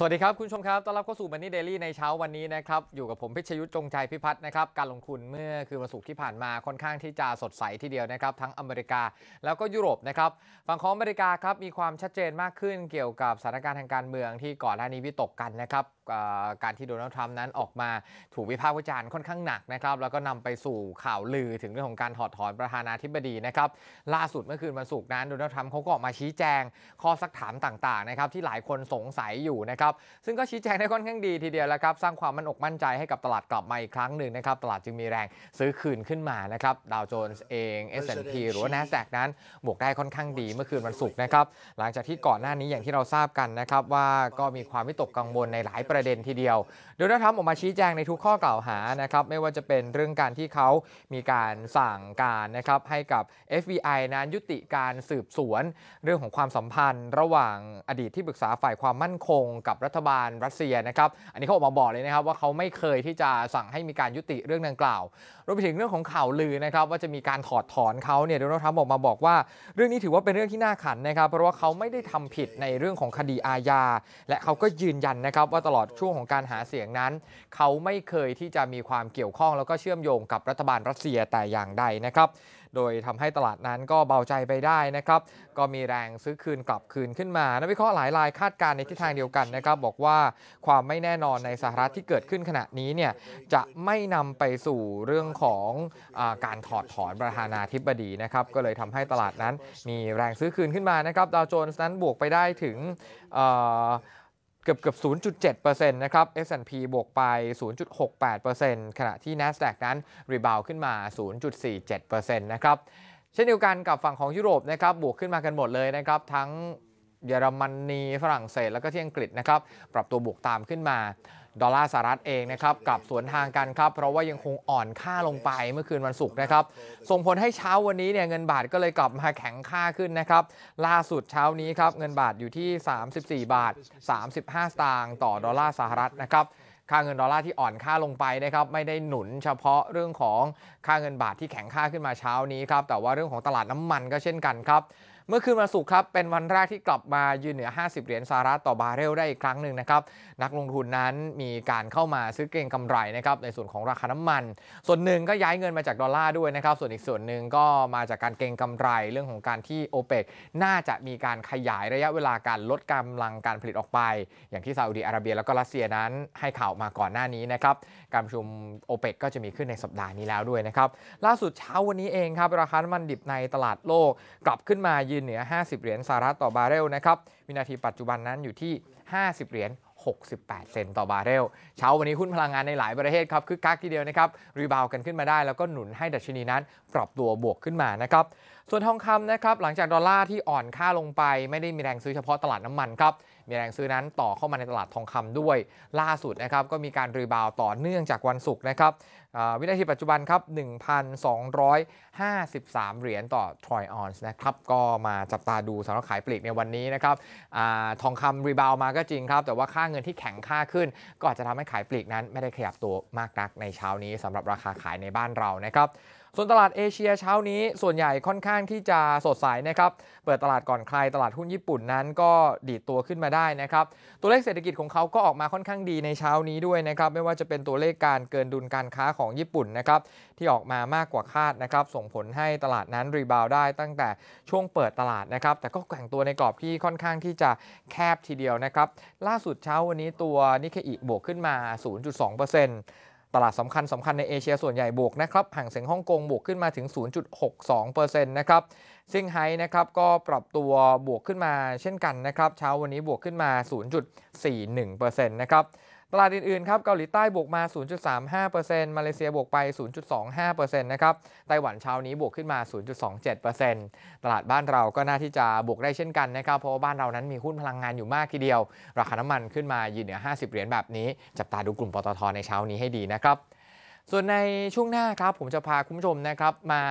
สวัสดีครับคุณผู้ชมครับต้อนรับเข้าสู่ Money Daily ในเช้าวันนี้นะครับ อยู่กับผมพิชยุทธ์จงใจพิพัฒน์นะครับ การลงทุนเมื่อคืนวันศุกร์ที่ผ่านมาค่อนข้างที่จะสดใสทีเดียวนะครับ ทั้งอเมริกาแล้วก็ยุโรปนะครับ ฝั่งของอเมริกาครับ มีความชัดเจนมากขึ้นเกี่ยวกับสถานการณ์ทางการเมืองที่ก่อนหน้านี้วิตกกันนะครับการที่โดนัลด์ทรัมป์นั้นออกมาถูกวิพากษ์วิจารณ์ค่อนข้างหนักนะครับ แล้วก็นำไปสู่ข่าวลือถึงเรื่องของการถอดถอนประธานาธิบดีนะครับล่าสุดเมื่อคืนวันศุกร์นั้นโดนัลด์ทรัมป์เขาก็ออกมาชี้แจงข้อสักถามต่างๆนะครับที่หลายคนสงสัยอยู่นะครับ ซึ่งก็ชี้แจงได้ค่อนข้างดีทีเดียวแล้วครับ สร้างความมั่นอกมั่นใจให้กับตลาดกลับมาอีกครั้งหนึ่งนะครับตลาดจึงมีแรงซื้อคืนขึ้นมานะครับดาวโจนส์เอง S&P หรือว่า NASDAQ นั้น บวกได้ค่อนข้างดีเมื่อคืนวันศุกร์นะครับหลังจากที่ก่อนหน้านี้อย่างที่เราทราบกันนะครับว่าก็มีความวิตกกังวลในหลายประประเด็นทีเดียวโดนัลด์ทรัมป์ออกมาชี้แจงในทุกข้อกล่าวหานะครับไม่ว่าจะเป็นเรื่องการที่เขามีการสั่งการนะครับให้กับ FBI นั้นยุติการสืบสวน เรื่องของความสัมพันธ์ ระหว่างอดีตที่ปรึกษาฝ่ายความมั่นคงกับรัฐบาลรัสเซียนะครับอันนี้เขาออกมาบอกเลยนะครับว่าเขาไม่เคยที่จะสั่งให้มีการยุติเรื่องดังกล่าวรวมไปถึงเรื่องของข่าวลือนะครับว่าจะมีการถอดถอนเขาเนี่ยโดนัลด์ทรัมป์ออกมาบอกว่า เรื่องนี้ถือว่าเป็นเรื่องที่น่าขันนะครับ เพราะว่าเขาไม่ได้ทำผิดในเรื่องของคดีอาญาและเขาก็ยืนยันนะครับว่าตลอดดช่วงของการหาเสียงนั้น เขาไม่เคยที่จะมีความเกี่ยวข้อง แล้วก็เชื่อมโยงกับรัฐบาลรัสเซียแต่อย่างใดนะครับ โดยทำให้ตลาดนั้นก็เบาใจไปได้นะครับ ก็มีแรงซื้อคืนกลับคืนขึ้นมานักวิเคราะห์หลายรายคาดการณ์ในทิศทางเดียวกันนะครับบอกว่าความไม่แน่นอนในสหรัฐที่เกิดขึ้นขณะนี้เนี่ยจะไม่นำไปสู่เรื่องของอการถอดถอนประธานาธิบดีนะครับก็เลยทำให้ตลาดนั้นมีแรงซื้อคืนขึ้นมานะครับดาวโจนส์นั้นบวกไปได้ถึงกือบเกือบ 0.7%นะครับ S&P บวกไป 0.68%ขณะที่ NASDAQ นั้นรีบาวขึ้นมา 0.47%นะครับเช่นเดียวกันกับฝั่งของยุโรปนะครับบวกขึ้นมากันหมดเลยนะครับทั้งเยอรมนีฝรั่งเศสแล้วก็ที่อังกฤษนะครับปรับตัวบวกตามขึ้นมาดอลลาร์สหรัฐเองนะครับกับสวนทางกันครับเพราะว่ายังคงอ่อนค่าลงไปเมื่อคืนวันศุกร์นะครับส่งผลให้เช้าวันนี้เนี่ยเงินบาทก็เลยกลับมาแข็งค่าขึ้นนะครับล่าสุดเช้านี้ครับเงินบาทอยู่ที่ 34 บาท 35สตางค์ต่อดอลลาร์สหรัฐนะครับค่าเงินดอลลาร์ที่อ่อนค่าลงไปนะครับไม่ได้หนุนเฉพาะเรื่องของค่าเงินบาทที่แข็งค่าขึ้นมาเช้านี้ครับแต่ว่าเรื่องของตลาดน้ำมันก็เช่นกันครับเมื่อคืนวันศุกร์ครับเป็นวันแรกที่กลับมายืนเหนือ 50 เหรียญสหรัฐต่อบาร์เรล ได้อีกครั้งหนึ่งนะครับนักลงทุนนั้นมีการเข้ามาซื้อเก็งกำไรนะครับในส่วนของราคาน้ำมัน ส่วนหนึ่งก็ย้ายเงินมาจากดอลลาร์ด้วยนะครับส่วนอีกส่วนหนึ่งก็มาจากการเก็งกำไรเรื่องของการที่โอเปกน่าจะมีการขยายระยะเวลาการลดกำลังการผลิตออกไป อย่างที่ซาอุดีอาระเบียแล้วก็รัสเซียนั้นให้ข่าวมาก่อนหน้านี้นะครับการประชุมโอเปกก็จะมีขึ้นในสัปดาห์นี้แล้วด้วยนะครับล่าสุดเช้าวันนี้เองครับราคาน้ำมันดิบในตลาดโลกกลับขึ้นมายืนเหนือ 50 เหรียญสหรัฐต่อบาร์เรลนะครับวินาทีปัจจุบันนั้นอยู่ที่ 50 เหรียญ 68 เซนต์ต่อบาร์เรล เช้าวันนี้หุ้นพลังงานในหลายประเทศครับคึกคักทีเดียวนะครับรีบาวกันขึ้นมาได้ แล้วก็หนุนให้ดัชนีนั้นปรับตัวบวกขึ้นมานะครับ ส่วนทองคำนะครับหลังจากดอลลาร์ที่อ่อนค่าลงไป ไม่ได้มีแรงซื้อเฉพาะตลาดน้ำมันครับมีแรงซื้อนั้นต่อเข้ามาในตลาดทองคำด้วยล่าสุดนะครับก็มีการรีบาวต่อเนื่องจากวันศุกร์นะครับวินาทีปัจจุบันครับ1,253 เหรียญต่อทรอยออนส์นะครับก็มาจับตาดูสำหรับขายปลีกในวันนี้นะครับอทองคำรีบาวมาก็จริงครับ แต่ว่าค่าเงินที่แข็งค่าขึ้น ก็อาจจะทำให้ขายปลีกนั้นไม่ได้ขยับตัวมากนักในเช้านี้สำหรับราคาขายในบ้านเรานะครับส่วนตลาดเอเชียเช้านี้ ส่วนใหญ่ค่อนข้างที่จะสดใสนะครับเปิดตลาดก่อนใครตลาดหุ้นญี่ปุ่นนั้นก็ดีดตัวขึ้นมาได้นะครับตัวเลขเศรษฐกิจของเขาก็ออกมาค่อนข้างดีในเช้านี้ด้วยนะครับไม่ว่าจะเป็นตัวเลขการเกินดุลการค้าของญี่ปุ่นนะครับที่ออกมามากกว่าคาดนะครับส่งผลให้ตลาดนั้นรีบาวได้ตั้งแต่ช่วงเปิดตลาดนะครับแต่ก็แข่งตัวในกรอบที่ค่อนข้างที่จะแคบทีเดียวนะครับล่าสุดเช้าวันนี้ตัวนิเคอิบวกขึ้นมา 0.2%ตลาดสำคัญสำคัญในเอเชียส่วนใหญ่บวกนะครับห่างเสียงฮ่องกงบวกขึ้นมาถึง 0.62%นะครับซิงไฮ้นะครับก็ปรับตัวบวกขึ้นมาเช่นกันนะครับเช้าวันนี้บวกขึ้นมา 0.41%นะครับตลาดอื่นๆครับเกาหลีใต้บวกมา 0.35%มาเลเซียบวกไป 0.25%นะครับ ไต้หวันเช้านี้บวกขึ้นมา 0.27%ตลาดบ้านเราก็น่าที่จะบวกได้เช่นกันนะครับ เพราะว่าบ้านเรานั้นมีหุ้นพลังงานอยู่มากทีเดียว ราคาน้ำมันขึ้นมายืนเหนือ 50 เหรียญแบบนี้ จับตาดูกลุ่มปตท ในเช้านี้ให้ดีนะครับส่วนในช่วงหน้าครับผมจะพาคุณผู้ชมนะครับ มา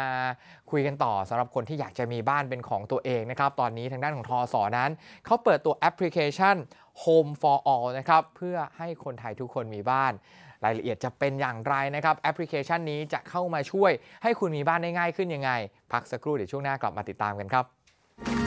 คุยกันต่อสำหรับคนที่อยากจะมีบ้านเป็นของตัวเองนะครับตอนนี้ทางด้านของทอสอนั้นเขาเปิดตัวแอปพลิเคชัน Home for All นะครับเพื่อให้คนไทยทุกคนมีบ้าน รายละเอียดจะเป็นอย่างไรนะครับ แอปพลิเคชันนี้จะเข้ามาช่วยให้คุณมีบ้านได้ง่ายขึ้นยังไง พักสักครู่เดี๋ยวช่วงหน้ากลับมาติดตามกันครับ